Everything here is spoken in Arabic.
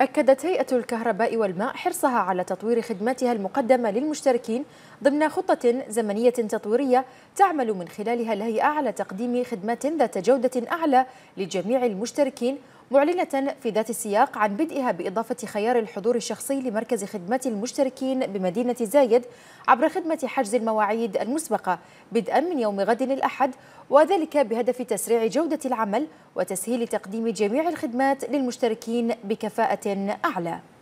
أكدت هيئة الكهرباء والماء حرصها على تطوير خدماتها المقدمة للمشتركين ضمن خطة زمنية تطويرية تعمل من خلالها الهيئة على تقديم خدمات ذات جودة أعلى لجميع المشتركين معلنة في ذات السياق عن بدئها بإضافة خيار الحضور الشخصي لمركز خدمة المشتركين بمدينة زايد عبر خدمة حجز المواعيد المسبقة بدءا من يوم غد الأحد وذلك بهدف تسريع جودة العمل وتسهيل تقديم جميع الخدمات للمشتركين بكفاءة أعلى